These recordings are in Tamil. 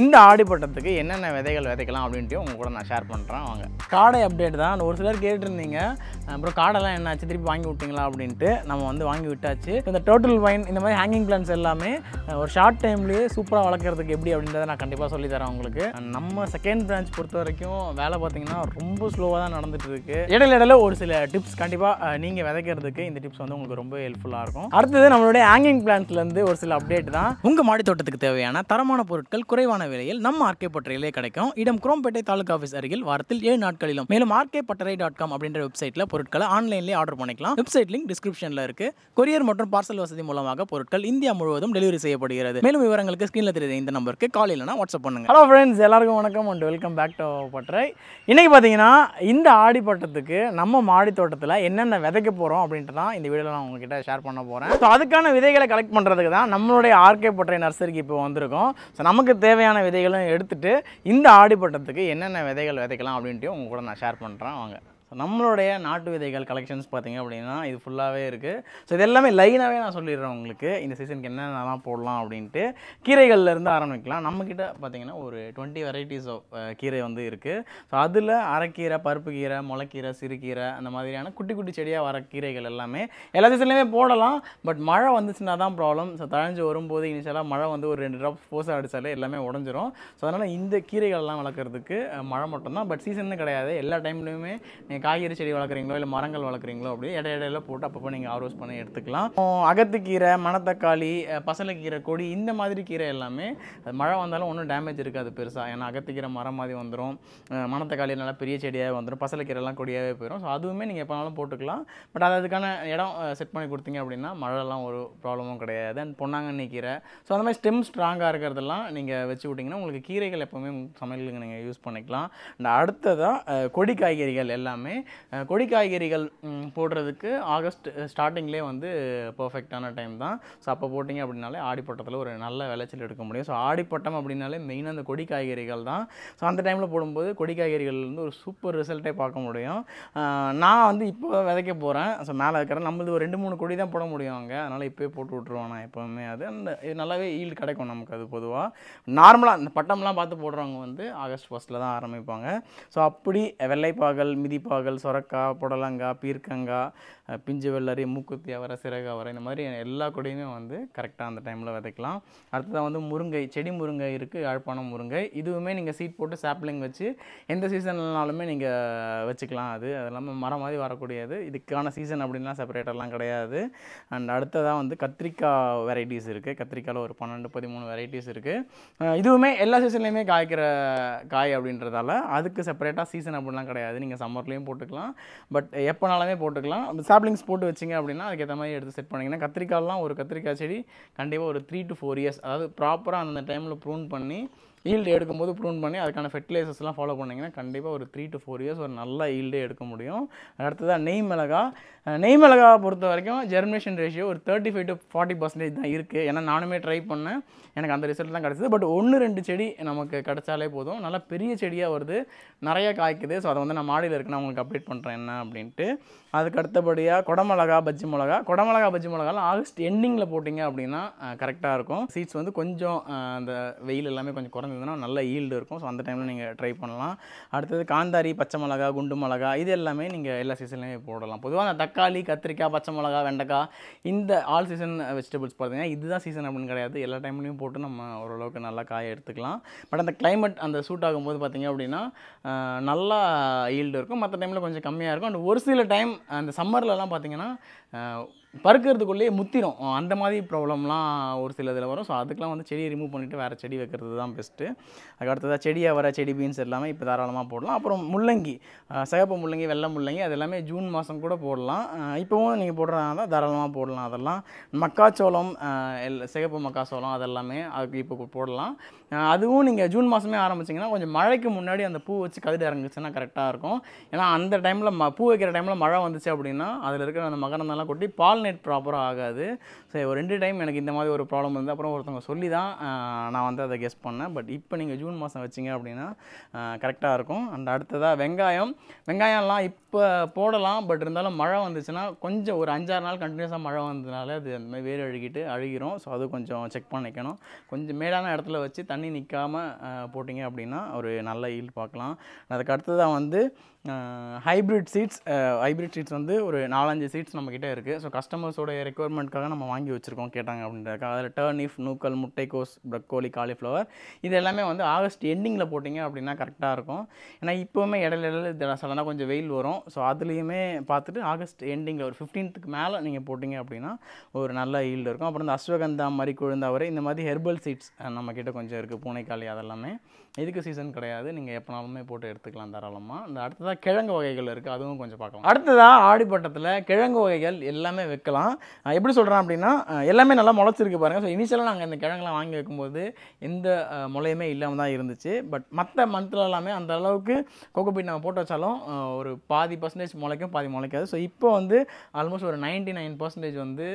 இந்த ஆடிப்பட்டத்துக்கு என்னென்ன விதைகள் விதைக்கலாம் அப்படின்ட்டு உங்க கூட நான் ஷேர் பண்ணுறேன் வாங்க காடை அப்டேட் தான் ஒரு சிலர் கேட்டுருந்தீங்க அப்புறம் காடெல்லாம் என்னாச்சு திருப்பி வாங்கி விட்டிங்களா அப்படின்ட்டு நம்ம வந்து வாங்கி விட்டாச்சு இந்த டோட்டல் வைன் இந்த மாதிரி ஹேங்கிங் பிளான்ஸ் எல்லாமே ஒரு ஷார்ட் டைம்லேயே சூப்பராக வளர்க்குறதுக்கு எப்படி அப்படின்றத நான் கண்டிப்பாக சொல்லித்தரேன் உங்களுக்கு நம்ம செகண்ட் பிரான்ச் பொறுத்த வரைக்கும் வேலை பார்த்தீங்கன்னா ரொம்ப ஸ்லோவாக தான் நடந்துட்டு இருக்கு இடையில இடையில ஒரு சில டிப்ஸ் கண்டிப்பாக நீங்கள் விதைக்கிறதுக்கு இந்த டிப்ஸ் வந்து உங்களுக்கு ரொம்ப ஹெல்ப்ஃபுல்லாக இருக்கும் அடுத்தது நம்மளுடைய ஹேங்கிங் பிளான்ஸ்லேருந்து ஒரு சில அப்டேட் தான் உங்கள் மாடி தோட்டத்துக்கு தேவையான தரமான பொருட்கள் குறைவான மலிவான விலையில் நம் ஆர்கே பட்டறையிலே கிடைக்கும் இடம் குரோம்பேட்டை தாலுகா ஆஃபீஸ் அருகில் வாரத்தில் ஏழு நாட்களிலும் மேலும் ஆர்கே பட்டறை டாட் காம் அப்படின்ற வெப்சைட்டில் பொருட்களை ஆன்லைன்லேயே ஆர்டர் பண்ணிக்கலாம் வெப்சைட் லிங்க் டிஸ்கிரிப்ஷன்ல இருக்கு கொரியர் மற்றும் பார்சல் வசதி மூலமாக பொருட்கள் இந்தியா முழுவதும் டெலிவரி செய்யப்படுகிறது மேலும் விவரங்களுக்கு ஸ்கிரீன்ல தெரியுது இந்த நம்பருக்கு கால் இல்லைனா வாட்ஸ்அப் பண்ணுங்க ஹலோ ஃப்ரெண்ட்ஸ் எல்லாருக்கும் வணக்கம் அண்ட் வெல்கம் பேக் டு பட்டறை இன்னைக்கு பார்த்தீங்கன்னா இந்த ஆடி பட்டத்துக்கு நம்ம மாடி தோட்டத்தில் என்னென்ன விதைக்க போகிறோம் அப்படின்ட்டு தான் இந்த வீடியோவில் நான் உங்ககிட்ட ஷேர் பண்ண போகிறேன் ஸோ அதுக்கான விதைகளை கலெக்ட் பண்ணுறதுக்கு தான் நம்மளுடைய ஆர்கே பட்டறை நர்சரிக்கு இப்போ வந்திருக்கும் ஸோ நமக்கு தேவையான தேவையான விதைகளும் எடுத்துகிட்டு இந்த ஆடிப்பட்டத்துக்கு என்னென்ன விதைகள் விதைக்கலாம் அப்படின்ட்டு உங்கள் கூட நான் ஷேர் பண்ணுறேன் வாங்க ஸோ நம்மளுடைய நாட்டு விதைகள் கலெக்ஷன்ஸ் பார்த்திங்க அப்படின்னா இது ஃபுல்லாகவே இருக்குது ஸோ இது எல்லாமே லைனாகவே நான் சொல்லிடுறேன் உங்களுக்கு இந்த சீசனுக்கு என்னென்னலாம் போடலாம் அப்படின்ட்டு கீரைகள்லேருந்து ஆரம்பிக்கலாம் நம்மக்கிட்ட பார்த்திங்கன்னா ஒரு டுவெண்ட்டி வெரைட்டிஸ் ஆஃப் கீரை வந்து இருக்குது ஸோ அதில் அரைக்கீரை பருப்பு கீரை முளைக்கீரை சிறுகீரை அந்த மாதிரியான குட்டி குட்டி செடியாக வர கீரைகள் எல்லாமே எல்லா சீசன்லேயுமே போடலாம் பட் மழை வந்துச்சுன்னா தான் ப்ராப்ளம் ஸோ தழைஞ்சு வரும்போது இனிஷியலாக மழை வந்து ஒரு ரெண்டு ட்ராப் ஃபோர்ஸாக அடித்தாலே எல்லாமே உடஞ்சிரும் ஸோ அதனால் இந்த கீரைகள்லாம் வளர்க்குறதுக்கு மழை மட்டும்தான் பட் சீசன்னு கிடையாது எல்லா டைம்லையுமே நீங்கள் காய்கறி செடி வளர்க்குறீங்களோ இல்லை மரங்கள் வளர்க்குறீங்களோ அப்படி இட இடையில போட்டு அப்பப்போ நீங்கள் ஆரோஸ் பண்ணி எடுத்துக்கலாம் அகத்துக்கீரை மணத்தக்காளி பசலைக்கீரை கொடி இந்த மாதிரி கீரை எல்லாமே மழை வந்தாலும் ஒன்றும் டேமேஜ் இருக்காது பெருசாக ஏன்னா அகத்துக்கீரை மரம் மாதிரி வந்துடும் மணத்தக்காளி நல்லா பெரிய செடியாக வந்துடும் பசலைக்கீரைலாம் கொடியாகவே போயிடும் ஸோ அதுவுமே நீங்கள் எப்போனாலும் போட்டுக்கலாம் பட் அது அதுக்கான இடம் செட் பண்ணி கொடுத்தீங்க அப்படின்னா மழைலாம் ஒரு ப்ராப்ளமும் கிடையாது அண்ட் பொன்னாங்கண்ணி கீரை ஸோ அந்த மாதிரி ஸ்டெம் ஸ்ட்ராங்காக இருக்கிறதெல்லாம் நீங்கள் வச்சு விட்டிங்கன்னா உங்களுக்கு கீரைகள் எப்போவுமே சமையலுக்கு நீங்கள் யூஸ் பண்ணிக்கலாம் அண்ட் அடுத்ததாக கொடி காய்கறிகள் எல்லாமே எல்லாமே கொடி காய்கறிகள் போடுறதுக்கு ஆகஸ்ட் ஸ்டார்டிங்லேயே வந்து பர்ஃபெக்டான டைம் தான் ஸோ அப்போ போட்டிங்க அப்படின்னாலே ஆடிப்பட்டத்தில் ஒரு நல்ல விளைச்சல் எடுக்க முடியும் ஸோ ஆடிப்பட்டம் அப்படின்னாலே மெயினாக அந்த கொடி காய்கறிகள் தான் ஸோ அந்த டைமில் போடும்போது கொடி காய்கறிகள் வந்து ஒரு சூப்பர் ரிசல்ட்டே பார்க்க முடியும் நான் வந்து இப்போ விதைக்க போகிறேன் ஸோ மேலே இருக்கிற நம்மளது ஒரு ரெண்டு மூணு கொடி தான் போட முடியும் அங்கே அதனால் இப்போயே போட்டு விட்ருவோம் நான் எப்போவுமே அது அந்த இது நல்லாவே ஈல்டு கிடைக்கும் நமக்கு அது பொதுவாக நார்மலாக இந்த பட்டம்லாம் பார்த்து போடுறவங்க வந்து ஆகஸ்ட் ஃபஸ்ட்டில் தான் ஆரம்பிப்பாங்க ஸோ அப்படி வெள்ளைப்பாகல் மிதிப்பாக செவ்வாய்கள் சொரக்காய் புடலங்காய் பீர்க்கங்காய் பிஞ்சு வெள்ளரி மூக்குத்தி அவரை சிறகு அவரை இந்த மாதிரி எல்லா கொடியுமே வந்து கரெக்டாக அந்த டைமில் விதைக்கலாம் அடுத்ததாக வந்து முருங்கை செடி முருங்கை இருக்குது யாழ்ப்பாணம் முருங்கை இதுவுமே நீங்கள் சீட் போட்டு சாப்பிளிங் வச்சு எந்த சீசன்னாலுமே நீங்கள் வச்சுக்கலாம் அது அது இல்லாமல் மரம் மாதிரி வரக்கூடியது இதுக்கான சீசன் அப்படின்லாம் செப்பரேட்டர்லாம் கிடையாது அண்ட் அடுத்ததாக வந்து கத்திரிக்காய் வெரைட்டிஸ் இருக்குது கத்திரிக்காயில் ஒரு பன்னெண்டு பதிமூணு வெரைட்டிஸ் இருக்குது இதுவுமே எல்லா சீசன்லேயுமே காய்க்கிற காய் அப்படின்றதால அதுக்கு செப்பரேட்டாக சீசன் அப்படின்லாம் கிடையாது நீங்கள் சம்மர்லேயும் போட்டுக்கலாம் பட் எப்போனாலுமே போட்டுக்கலாம் சாப்ளிங்ஸ் போட்டு வச்சிங்க அப்படின்னா அதுக்கேற்ற மாதிரி எடுத்து செட் பண்ணிங்கன்னா கத்திரிக்காய்லாம் ஒரு கத்திரிக்காய் செடி கண்டிப்பாக ஒரு த்ரீ டு ஃபோர் இயர்ஸ் அதாவது ப்ராப்பராக அந்த டைமில் ப்ரூன் பண்ணி ஈல்டு எடுக்கும்போது ப்ரூன் பண்ணி அதுக்கான ஃபெர்டிலைசர்ஸ்லாம் ஃபாலோ பண்ணிங்கன்னா கண்டிப்பாக ஒரு த்ரீ டு ஃபோர் இயர்ஸ் ஒரு நல்ல ஈல்டே எடுக்க முடியும் அடுத்ததாக நெய் மிளகா நெய் மிளகா பொறுத்த வரைக்கும் ஜெர்மினேஷன் ரேஷியோ ஒரு thirty five to forty percentage தான் இருக்குது ஏன்னா நானுமே ட்ரை பண்ணேன் எனக்கு அந்த ரிசல்ட் தான் கிடச்சிது பட் ஒன்று ரெண்டு செடி நமக்கு கிடச்சாலே போதும் நல்லா பெரிய செடியாக வருது நிறைய காய்க்குது ஸோ அதை வந்து நான் மாடியில் இருக்குன்னு நான் உங்களுக்கு அப்டேட் பண்ணுறேன் என்ன அப்படின்ட்டு அதுக்கு அடுத்தபடியாக குடமிளகா பஜ்ஜி மிளகா குடமிளகா பஜ்ஜி மிளகாலாம் ஆகஸ்ட் எண்டிங்கில் போட்டிங்க அப்படின்னா கரெக்டாக இருக்கும் சீட்ஸ் வந்து கொஞ்சம் அந்த வெயில் எல்லாமே கொஞ்சம் குறைஞ்சி இருந்ததுன்னா நல்ல ஈல்டு இருக்கும் ஸோ அந்த டைமில் நீங்கள் ட்ரை பண்ணலாம் அடுத்தது காந்தாரி பச்சை மிளகா குண்டு மிளகா இது எல்லாமே நீங்கள் எல்லா சீசன்லேயுமே போடலாம் பொதுவாக அந்த தக்காளி கத்திரிக்காய் பச்சை மிளகா வெண்டைக்காய் இந்த ஆல் சீசன் வெஜிடபிள்ஸ் பார்த்தீங்கன்னா இதுதான் சீசன் அப்படின்னு கிடையாது எல்லா டைம்லையும் போட்டு நம்ம ஓரளவுக்கு நல்லா காய எடுத்துக்கலாம் பட் அந்த கிளைமேட் அந்த சூட் ஆகும்போது பார்த்திங்க அப்படின்னா நல்லா ஈல்டு இருக்கும் மற்ற டைமில் கொஞ்சம் கம்மியாக இருக்கும் அண்ட் ஒரு சில டைம் அந்த சம்மர்லலாம் பார்த்திங்கன்னா பறுக்கிறதுக்குள்ளேயே முத்திரும் அந்த மாதிரி ப்ராப்ளம்லாம் ஒரு சில இதில் வரும் ஸோ அதுக்கெலாம் வந்து செடியை ரிமூவ் பண்ணிவிட்டு வேறு செடி வைக்கிறது தான் பெஸ்ட்டு அதுக்கு அடுத்ததாக செடியாக வர செடி பீன்ஸ் எல்லாமே இப்போ தாராளமாக போடலாம் அப்புறம் முள்ளங்கி சிகப்பு முள்ளங்கி வெள்ளை முள்ளங்கி அது எல்லாமே ஜூன் மாதம் கூட போடலாம் இப்போவும் நீங்கள் போடுறதா தான் தாராளமாக போடலாம் அதெல்லாம் மக்காச்சோளம் எல் சிகப்பு மக்காச்சோளம் அதெல்லாமே அதுக்கு இப்போ போடலாம் அதுவும் நீங்கள் ஜூன் மாதமே ஆரம்பிச்சிங்கன்னா கொஞ்சம் மழைக்கு முன்னாடி அந்த பூ வச்சு கதிர் இறங்குச்சுன்னா கரெக்டாக இருக்கும் ஏன்னா அந்த டைமில் ம பூ வைக்கிற டைமில் மழை வந்துச்சு அப்படின்னா அதில் இருக்கிற அந்த மகரந்தெல்லாம் கொட்டி பால் நெட் ப்ராப்பராக ஆகாது ஸோ ஒரு ரெண்டு டைம் எனக்கு இந்த மாதிரி ஒரு ப்ராப்ளம் இருந்தது அப்புறம் ஒருத்தவங்க சொல்லி தான் நான் வந்து அதை கெஸ் பண்ணேன் பட் இப்போ நீங்கள் ஜூன் மாதம் வச்சிங்க அப்படின்னா கரெக்டாக இருக்கும் அண்ட் அடுத்ததாக வெங்காயம் வெங்காயம்லாம் இப்போ போடலாம் பட் இருந்தாலும் மழை வந்துச்சுன்னா கொஞ்சம் ஒரு அஞ்சாறு நாள் கண்டினியூஸாக மழை வந்ததுனால அது அந்த மாதிரி வேர் அழுகிட்டு அழுகிறோம் ஸோ அது கொஞ்சம் செக் பண்ணிக்கணும் கொஞ்சம் மேடான இடத்துல வச்சு தண்ணி தண்ணி நிற்காமல் போட்டிங்க அப்படின்னா ஒரு நல்ல ஈல்டு பார்க்கலாம் அதுக்கு அடுத்ததாக வந்து ஹைப்ரிட் சீட்ஸ் ஹைப்ரிட் சீட்ஸ் வந்து ஒரு நாலஞ்சு சீட்ஸ் நம்மக்கிட்ட இருக்குது ஸோ கஸ்டமர்ஸோடைய ரெக்குயர்மெண்ட்காக நம்ம வாங்கி வச்சுருக்கோம் கேட்டாங்க அப்படின்றதுக்காக அதில் டேர்ன் இஃப் நூக்கல் முட்டைக்கோஸ் ப்ரக்கோலி காலிஃப்ளவர் இது எல்லாமே வந்து ஆகஸ்ட் எண்டிங்கில் போட்டிங்க அப்படின்னா கரெக்டாக இருக்கும் ஏன்னா இப்போவுமே இடையில இடையில சடனாக கொஞ்சம் வெயில் வரும் ஸோ அதுலேயுமே பார்த்துட்டு ஆகஸ்ட் எண்டிங்கில் ஒரு ஃபிஃப்டீன்த்துக்கு மேலே நீங்கள் போட்டிங்க அப்படின்னா ஒரு நல்ல ஈல்டு இருக்கும் அப்புறம் இந்த அஸ்வகந்தா மாதிரி குழுந்தாவரை இந்த மாதிரி ஹெர்பல் சீட்ஸ் நம்மக்கிட்ட கொஞ்சம் இருக்குது பூனைக்காளி அதெல்லாமே இதுக்கு சீசன் கிடையாது நீங்கள் எப்போனாலுமே போட்டு எடுத்துக்கலாம் தாராளமாக இந்த அடுத்ததாக கிழங்கு வகைகள் இருக்குது அதுவும் கொஞ்சம் பார்க்கலாம் அடுத்ததாக ஆடிப்பட்டத்தில் கிழங்கு வகைகள் எல்லாமே வைக்கலாம் எப்படி சொல்கிறேன் அப்படின்னா எல்லாமே நல்லா முளைச்சிருக்கு பாருங்கள் ஸோ இனிஷியலாக நாங்கள் இந்த கிழங்குலாம் வாங்கி வைக்கும்போது எந்த முளையுமே இல்லாமல் தான் இருந்துச்சு பட் மற்ற மந்தில் எல்லாமே அந்த அளவுக்கு கோகோபீட் நம்ம போட்டு வச்சாலும் ஒரு பாதி பர்சன்டேஜ் முளைக்கும் பாதி முளைக்காது ஸோ இப்போ வந்து ஆல்மோஸ்ட் ஒரு நைன்டி நைன் பர்சன்டேஜ் வந்து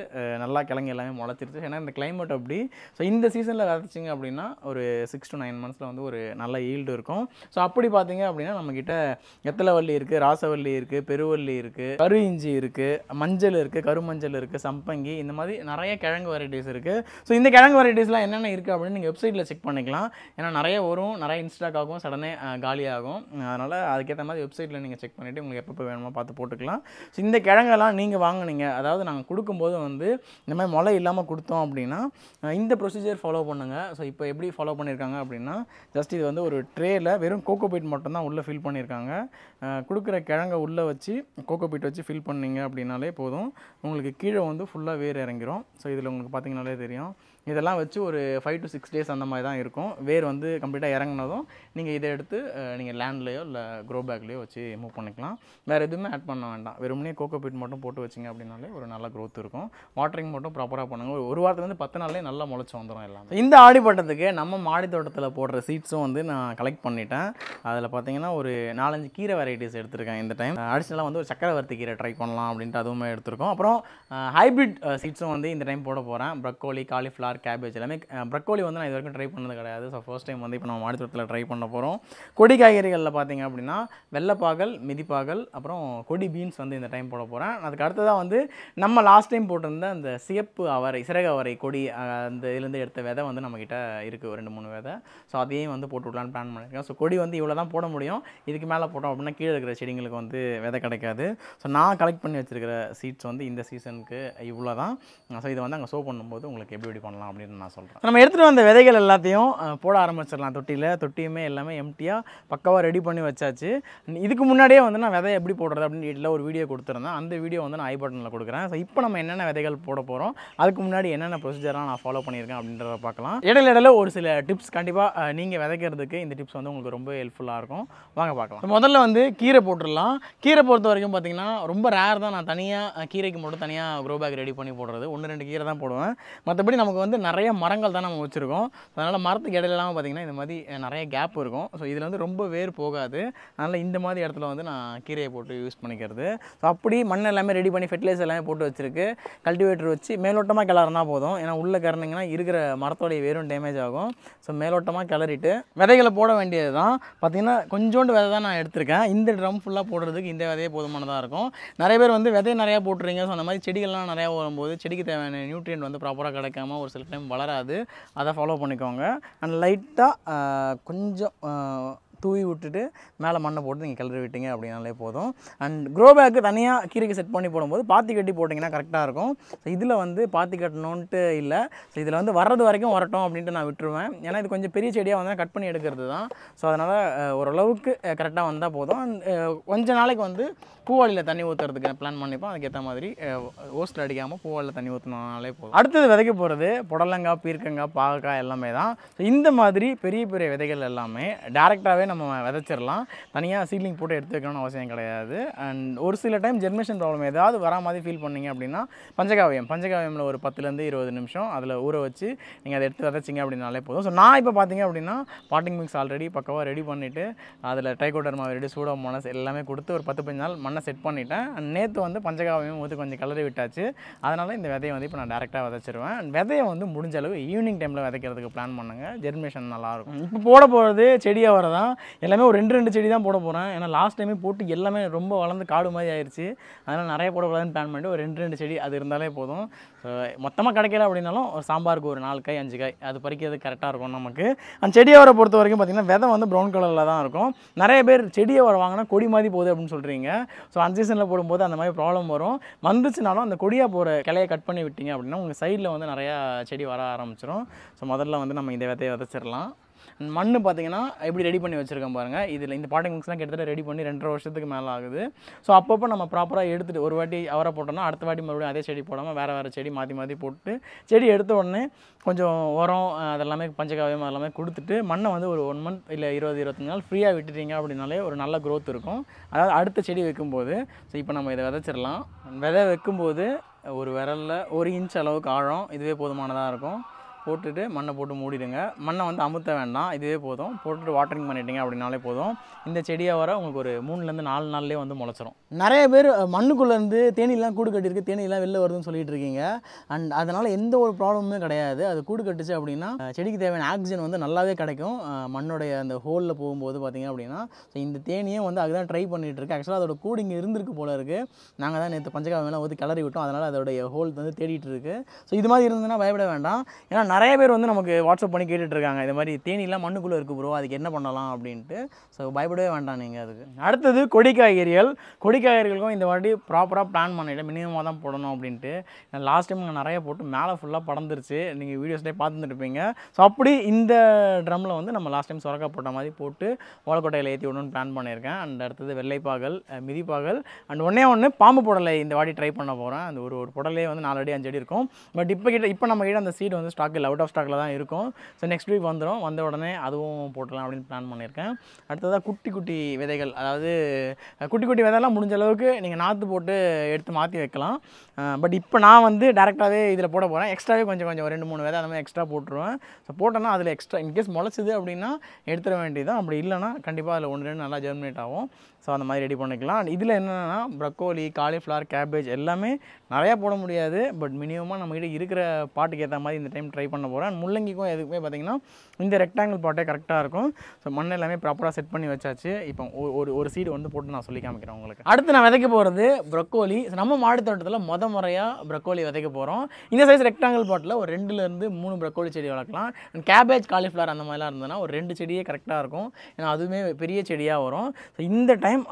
நல்லா கிழங்கு எல்லாமே முளைச்சிருச்சு ஏன்னா இந்த கிளைமேட் அப்படி ஸோ இந்த சீசனில் விதைச்சிங்க அப்படின்னா ஒரு சிக்ஸ் டு நைன் மந்த்ஸில் வந்து ஒரு நல்ல ஈல்டு இருக்கும் ஸோ அப்படி பார்த்தீங்க அப்படின்னா நம்மக்கிட்ட வள்ளி இருக்குது ராசவள்ளி இருக்குது பெருவள்ளி இருக்குது கரு இஞ்சி இருக்குது மஞ்சள் இருக்குது கருமஞ்சள் இருக்குது சம்பங்கி இந்த மாதிரி நிறைய கிழங்கு வெரைட்டிஸ் இருக்குது ஸோ இந்த கிழங்கு வெரைட்டிஸ்லாம் என்னென்ன இருக்குது அப்படின்னு நீங்கள் வெப்சைட்டில் செக் பண்ணிக்கலாம் ஏன்னா நிறைய வரும் நிறைய இன்ஸ்டாக் ஆகும் சடனே காலியாகும் அதனால் அதுக்கேற்ற மாதிரி வெப்சைட்டில் நீங்கள் செக் பண்ணிவிட்டு உங்களுக்கு எப்போ வேணுமோ பார்த்து போட்டுக்கலாம் ஸோ இந்த கிழங்கெல்லாம் நீங்கள் வாங்கினீங்க அதாவது நாங்கள் கொடுக்கும்போது வந்து இந்த மாதிரி மொளை இல்லாமல் கொடுத்தோம் அப்படின்னா இந்த ப்ரொசீஜர் ஃபாலோ பண்ணுங்கள் ஸோ இப்போ எப்படி ஃபாலோ பண்ணியிருக்காங்க அப்படின்னா ஜஸ்ட் இது வந்து ஒரு ட்ரேயில் வெறும் கோகோ பீட் மட்டும்தான் உள்ளே ஃபில் பண்ணியிருக்காங்க கொடுக்குற கிழங்கை உள்ளே வச்சு கோகோ பீட் வச்சு ஃபில் பண்ணிங்க அப்படின்னாலே போதும் உங்களுக்கு கீழே வந்து ஃபுல்லாக வேர் இறங்கிரும் ஸோ இதில் உங்களுக்கு பார்த்தீங்கனாலே தெரியும் இதெல்லாம் வச்சு ஒரு ஃபைவ் டு சிக்ஸ் டேஸ் அந்த மாதிரி தான் இருக்கும் வேர் வந்து கம்ப்ளீட்டாக இறங்கினதும் நீங்கள் இதை எடுத்து நீங்கள் லேண்ட்லேயோ இல்லை க்ரோ பேக்லேயோ வச்சு மூவ் பண்ணிக்கலாம் வேறு எதுவுமே ஆட் பண்ண வேண்டாம் வெறுமனே கோகோ பீட் மட்டும் போட்டு வச்சிங்க அப்படின்னாலே ஒரு நல்ல க்ரோத் இருக்கும் வாட்டரிங் மட்டும் ப்ராப்பராக பண்ணுங்கள் ஒரு வந்து பத்து நாள்லேயே நல்லா முளைச்சி வந்துடும் எல்லாம் இந்த ஆடிப்பட்டத்துக்கு நம்ம மாடி தோட்டத்தில் போடுற சீட்ஸும் வந்து நான் கலெக்ட் பண்ணிட்டேன் அதில் பார்த்தீங்கன்னா ஒரு நாலஞ்சு கீரை வெரைட்டிஸ் எடுத்திருக்கேன் இந்த டைம் அடிஷ்னலாக வந்து ஒரு சக்கரவர்த்தி கீரை ட்ரை பண்ணலாம் அப்படின்ட்டு அதுவுமே எடுத்திருக்கோம் அப்புறம் ஹைப்ரிட் சீட்ஸும் வந்து இந்த டைம் போட போகிறேன் ப்ரக்கோலி காலிஃப்ளவர் கேரட் கேபேஜ் எல்லாமே ப்ரக்கோலி வந்து நான் இது வரைக்கும் ட்ரை பண்ணது கிடையாது ஸோ ஃபர்ஸ்ட் டைம் வந்து இப்போ நம்ம மாடித்தோட்டத்தில் ட்ரை பண்ண போகிறோம் கொடி காய்கறிகளில் பார்த்திங்க அப்படின்னா வெள்ளைப்பாகல் மிதிப்பாகல் அப்புறம் கொடி பீன்ஸ் வந்து இந்த டைம் போட போகிறேன் அதுக்கு அடுத்ததாக வந்து நம்ம லாஸ்ட் டைம் போட்டிருந்த அந்த சிகப்பு அவரை சிறகு அவரை கொடி அந்த இதுலேருந்து எடுத்த விதை வந்து நம்மக்கிட்ட இருக்குது ஒரு ரெண்டு மூணு விதை ஸோ அதையும் வந்து போட்டு விடலான்னு பிளான் பண்ணியிருக்கேன் ஸோ கொடி வந்து இவ்வளோ தான் போட முடியும் இதுக்கு மேலே போட்டோம் அப்படின்னா கீழே இருக்கிற செடிங்களுக்கு வந்து விதை கிடைக்காது ஸோ நான் கலெக்ட் பண்ணி வச்சுருக்கிற சீட்ஸ் வந்து இந்த சீசனுக்கு இவ்வளோ தான் ஸோ இதை வந்து அங்கே ஷோ பண்ணும்போது உங்களுக்கு எப்படி எப்படி பண்ணலாம் ஆரம்பிச்சிடலாம் அப்படின்னு நான் சொல்கிறேன் நம்ம எடுத்துகிட்டு வந்த விதைகள் எல்லாத்தையும் போட ஆரம்பிச்சிடலாம் தொட்டியில் தொட்டியுமே எல்லாமே எம்டியாக பக்காவாக ரெடி பண்ணி வச்சாச்சு இதுக்கு முன்னாடியே வந்து நான் விதை எப்படி போடுறது அப்படின்னு டீட்டெயிலாக ஒரு வீடியோ கொடுத்துருந்தேன் அந்த வீடியோ வந்து நான் ஐ பட்டனில் கொடுக்குறேன் ஸோ இப்போ நம்ம என்னென்ன விதைகள் போட போகிறோம் அதுக்கு முன்னாடி என்னென்ன ப்ரொசீஜர்லாம் நான் ஃபாலோ பண்ணியிருக்கேன் அப்படின்றத பார்க்கலாம் இடையில இடையில ஒரு சில டிப்ஸ் கண்டிப்பாக நீங்கள் விதைக்கிறதுக்கு இந்த டிப்ஸ் வந்து உங்களுக்கு ரொம்ப ஹெல்ப்ஃபுல்லாக இருக்கும் வாங்க பார்க்கலாம் முதல்ல வந்து கீரை போட்டுடலாம் கீரை பொறுத்த வரைக்கும் பார்த்திங்கன்னா ரொம்ப ரேர் தான் நான் தனியாக கீரைக்கு மட்டும் தனியாக க்ரோ பேக் ரெடி பண்ணி போடுறது ஒன்று ரெண்டு கீரை தான் போடுவேன் மற்றபடி நமக்கு வந்து வந்து நிறைய மரங்கள் தான் நம்ம வச்சுருக்கோம் அதனால் மரத்துக்கு இல்லாமல் பார்த்திங்கன்னா இந்த மாதிரி நிறைய கேப் இருக்கும் ஸோ இதில் வந்து ரொம்ப வேர் போகாது அதனால் இந்த மாதிரி இடத்துல வந்து நான் கீரையை போட்டு யூஸ் பண்ணிக்கிறது ஸோ அப்படி மண் எல்லாமே ரெடி பண்ணி ஃபெர்டிலைசர் எல்லாமே போட்டு வச்சுருக்கு கல்டிவேட்டர் வச்சு மேலோட்டமாக கிளறினா போதும் ஏன்னா உள்ளே கிளறினிங்கன்னா இருக்கிற மரத்தோடைய வேரும் டேமேஜ் ஆகும் ஸோ மேலோட்டமாக கிளறிட்டு விதைகளை போட வேண்டியது தான் பார்த்திங்கன்னா கொஞ்சோண்டு விதை தான் நான் எடுத்திருக்கேன் இந்த ட்ரம் ஃபுல்லாக போடுறதுக்கு இந்த விதையே போதுமானதாக இருக்கும் நிறைய பேர் வந்து விதை நிறையா போட்டுருங்க ஸோ அந்த மாதிரி செடிகள்லாம் நிறையா வரும்போது செடிக்கு தேவையான நியூட்ரியன் வந்து ப்ராப்பராக கிடைக்காம ஒரு சில சில டைம் வளராது அதை ஃபாலோ பண்ணிக்கோங்க அண்ட் லைட்டாக கொஞ்சம் தூவி விட்டுட்டு மேலே மண்ணை போட்டு நீங்கள் கிளறி விட்டீங்க அப்படின்னாலே போதும் அண்ட் க்ரோ பேக்கு தனியாக கீரைக்கு செட் பண்ணி போடும்போது பாத்தி கட்டி போட்டிங்கன்னா கரெக்டாக இருக்கும் ஸோ இதில் வந்து பாத்தி கட்டணுன்ட்டு இல்லை ஸோ இதில் வந்து வர்றது வரைக்கும் வரட்டும் அப்படின்ட்டு நான் விட்டுருவேன் ஏன்னா இது கொஞ்சம் பெரிய செடியாக வந்தால் கட் பண்ணி எடுக்கிறது தான் ஸோ அதனால் ஓரளவுக்கு கரெக்டாக வந்தால் போதும் அண்ட் கொஞ்ச நாளைக்கு வந்து பூவாளியில் தண்ணி ஊற்றுறதுக்கு பிளான் பண்ணிப்போம் அதுக்கேற்ற மாதிரி ஓஸ்டில் அடிக்காமல் பூவாளியில் தண்ணி ஊற்றினாலே போதும் அடுத்தது விதைக்க போகிறது புடலங்காய் பீர்க்கங்காய் பாகக்காய் எல்லாமே தான் ஸோ இந்த மாதிரி பெரிய பெரிய விதைகள் எல்லாமே டேரெக்டாகவே நம்ம விதைச்சிடலாம் தனியாக சீலிங் போட்டு எடுத்து வைக்கணும்னு அவசியம் கிடையாது அண்ட் ஒரு சில டைம் ஜென்மேஷன் ப்ராப்ளம் ஏதாவது வரா மாதிரி ஃபீல் பண்ணிங்க அப்படின்னா பஞ்சகாவியம் பஞ்சகாவியமில் ஒரு பத்துலேருந்து இருபது நிமிஷம் அதில் ஊற வச்சு நீங்கள் அதை எடுத்து விதைச்சிங்க அப்படின்னாலே போதும் ஸோ நான் இப்போ பார்த்தீங்க அப்படின்னா பாட்டிங் மிக்ஸ் ஆல்ரெடி பக்கவாக ரெடி பண்ணிவிட்டு அதில் டைகோட்டர் மாவு ரெடி சூடாக மோனஸ் எல்லாமே கொடுத்து ஒரு பத்து பதினஞ்சு நாள் மண்ணை செட் பண்ணிவிட்டேன் நேற்று வந்து பஞ்சகாவியம் ஊற்றி கொஞ்சம் கலரி விட்டாச்சு அதனால் இந்த விதையை வந்து இப்போ நான் டேரெக்டாக விதைச்சிருவேன் விதையை வந்து முடிஞ்ச அளவு ஈவினிங் டைமில் விதைக்கிறதுக்கு பிளான் பண்ணுங்கள் ஜெர்மினேஷன் நல்லாயிருக்கும் இப்போ போட போகிறது செடியாக வர தான் எல்லாமே ஒரு ரெண்டு ரெண்டு செடி தான் போட போகிறேன் ஏன்னா லாஸ்ட் டைமே போட்டு எல்லாமே ரொம்ப வளர்ந்து காடு மாதிரி ஆயிடுச்சு அதனால் நிறைய போடக்கூடாதுன்னு பிளான் பண்ணிட்டு ஒரு ரெண்டு ரெண்டு செடி அது இருந்தாலே போதும் மொத்தமாக கிடைக்கல அப்படின்னாலும் ஒரு சாம்பாருக்கு ஒரு நாலு காய் அஞ்சு காய் அது பறிக்கிறது கரெக்டாக இருக்கும் நமக்கு அந்த செடியை வர பொறுத்த வரைக்கும் பார்த்திங்கன்னா விதை வந்து ப்ரௌன் கலரில் தான் இருக்கும் நிறைய பேர் செடியை வர வாங்கினா கொடி மாதிரி போகுது அப்படின்னு சொல்கிறீங்க ஸோ அந்த சீசனில் போடும்போது அந்த மாதிரி ப்ராப்ளம் வரும் வந்துச்சுனாலும் அந்த கொடியாக போகிற கிளையை கட் பண்ணி விட்டீங்க அப்படின்னா உங்கள் சைடில் வந்து நிறையா செடி வர ஆரம்பிச்சிடும் ஸோ முதல்ல வந்து நம்ம இந்த விதையை விதைச்சிடலாம் மண் பார்த்திங்கன்னா எப்படி ரெடி பண்ணி வச்சுருக்கேன் பாருங்கள் இதில் இந்த பாட்டிங் மிக்ஸ்லாம் கிட்டத்தட்ட ரெடி பண்ணி ரெண்டரை வருஷத்துக்கு மேலே ஆகுது ஸோ அப்பப்போ நம்ம ப்ராப்பராக எடுத்துகிட்டு ஒரு வாட்டி அவரை போட்டோம்னா அடுத்த வாட்டி மறுபடியும் அதே செடி போடாமல் வேறு வேறு செடி மாற்றி மாற்றி போட்டு செடி எடுத்த உடனே கொஞ்சம் உரம் அதெல்லாமே பஞ்சகாவியம் அதெல்லாமே கொடுத்துட்டு மண்ணை வந்து ஒரு ஒன் மந்த் இல்லை இருபது இருபத்தஞ்சு நாள் ஃப்ரீயாக விட்டுட்டீங்க அப்படின்னாலே ஒரு நல்ல க்ரோத் இருக்கும் அதாவது அடுத்த செடி வைக்கும்போது ஸோ இப்போ நம்ம இதை விதைச்சிடலாம் விதை வைக்கும்போது ஒரு விரலில் ஒரு இன்ச் அளவுக்கு ஆழம் இதுவே போதுமானதாக இருக்கும் போட்டுட்டு மண்ணை போட்டு மூடிடுங்க மண்ணை வந்து அமுத்த வேண்டாம் இதுவே போதும் போட்டுட்டு வாட்டரிங் பண்ணிட்டீங்க அப்படின்னாலே போதும் இந்த செடியை வர உங்களுக்கு ஒரு மூணுலேருந்து நாலு நாள்லேயே வந்து முளைச்சிரும் நிறைய பேர் மண்ணுக்குள்ளேருந்து தேனிலாம் கூடு கட்டியிருக்கு தேனிலாம் வெளில வருதுன்னு சொல்லிட்டு இருக்கீங்க அண்ட் அதனால் எந்த ஒரு ப்ராப்ளமுமே கிடையாது அது கூடு கட்டுச்சு அப்படின்னா செடிக்கு தேவையான ஆக்சிஜன் வந்து நல்லாவே கிடைக்கும் மண்ணுடைய அந்த ஹோலில் போகும்போது பார்த்திங்க அப்படின்னா ஸோ இந்த தேனியும் வந்து அதுதான் ட்ரை பண்ணிகிட்டு இருக்கு ஆக்சுவலாக அதோட கூடு இங்கே இருந்திருக்கு போல இருக்குது நாங்கள் தான் நேற்று பஞ்சகாவெல்லாம் வந்து கிளறி விட்டோம் அதனால் அதோடைய ஹோல் வந்து தேடிட்டு இருக்கு ஸோ இது மாதிரி இருந்ததுன்னா பயப்பட வேண்டாம் ஏன்னா நிறைய பேர் வந்து நமக்கு வாட்ஸ்அப் பண்ணி கேட்டுட்ருக்காங்க இது மாதிரி தேனிலாம் மண்ணுக்குள்ளே இருக்குது ப்ரோ அதுக்கு என்ன பண்ணலாம் அப்படின்ட்டு ஸோ பயப்படவே வேண்டாம் நீங்கள் அதுக்கு அடுத்தது கொடிக்காய்கறிகள் கொடிக்காய்கறிகளுக்கும் இந்த வாட்டி ப்ராப்பராக பிளான் பண்ணிட்டு மினிமமாக தான் போடணும் அப்படின்ட்டு லாஸ்ட் டைம் நான் நிறைய போட்டு மேலே ஃபுல்லாக படந்துருச்சு நீங்கள் வீடியோஸ்லேயே பார்த்துட்டுருப்பீங்க ஸோ அப்படி இந்த ட்ரம்மில் வந்து நம்ம லாஸ்ட் டைம் சுரக்கா போட்ட மாதிரி போட்டு ஓலக்கொட்டையில் ஏற்றி விடணும்னு பிளான் பண்ணியிருக்கேன் அண்ட் அடுத்தது வெள்ளைப்பாகல் மிதிப்பாகல் அண்ட் ஒன்றே ஒன்று பாம்பு புடலை இந்த வாட்டி ட்ரை பண்ண போகிறேன் அந்த ஒரு ஒரு புடலே வந்து நாலு அடி அஞ்சு அடி இருக்கும் பட் இப்போ கிட்ட இப்போ நம்ம கிட்ட அந்த சீடு வந்து ஸ்டாக் இல்லை அவுட் ஆஃப் ஸ்டாக்கில் தான் இருக்கும் ஸோ நெக்ஸ்ட் வீக் வந்துடும் வந்த உடனே அதுவும் போட்டலாம் அப்படின்னு பிளான் பண்ணியிருக்கேன் அடுத்ததாக குட்டி குட்டி விதைகள் அதாவது குட்டி குட்டி விதைலாம் முடிஞ்ச அளவுக்கு நீங்கள் நாற்று போட்டு எடுத்து மாற்றி வைக்கலாம் பட் இப்போ நான் வந்து டேரெக்டாகவே இதில் போட போகிறேன் எக்ஸ்ட்ராவே கொஞ்சம் கொஞ்சம் ரெண்டு மூணு விதை அந்த மாதிரி எக்ஸ்ட்ரா போட்டுருவேன் ஸோ போட்டோன்னா அதில் எக்ஸ்ட்ரா இன்கேஸ் முளைச்சிது அப்படின்னா எடுத்துட வேண்டியதான் அப்படி இல்லைனா கண்டிப்பாக அதில் ஒன்று ரெண்டு நல்லா ஜெர்மினேட் ஆகும் ஸோ அந்த மாதிரி ரெடி பண்ணிக்கலாம் இதில் என்னென்னா ப்ரக்கோலி காலிஃப்ளவர் கேபேஜ் எல்லாமே நிறையா போட முடியாது பட் மினிமமாக நம்மகிட்ட இருக்கிற பாட்டுக்கு ஏற்ற மாதிரி இந்த டைம் ட்ரை பண்ண போகிறேன் முள்ளங்கிக்கும் எதுக்குமே பார்த்திங்கன்னா இந்த ரெக்டாங்கிள் பாட்டே கரெக்டாக இருக்கும் ஸோ மண் எல்லாமே ப்ராப்பராக செட் பண்ணி வச்சாச்சு இப்போ ஒரு ஒரு சீடு வந்து போட்டு நான் சொல்லி காமிக்கிறேன் உங்களுக்கு அடுத்து நான் விதைக்க போகிறது ப்ரக்கோலி நம்ம மாடி தோட்டத்தில் மொத முறையாக ப்ரக்கோலி விதைக்க போகிறோம் இந்த சைஸ் ரெக்டாங்கிள் பாட்டில் ஒரு ரெண்டுலேருந்து மூணு ப்ரக்கோலி செடி வளர்க்கலாம் கேபேஜ் காலிஃப்ளவர் அந்த மாதிரிலாம் இருந்ததுன்னா ஒரு ரெண்டு செடியே கரெக்டாக இருக்கும் ஏன்னா அதுவுமே பெரிய செடியாக வரும் ஸோ இந்த டைம்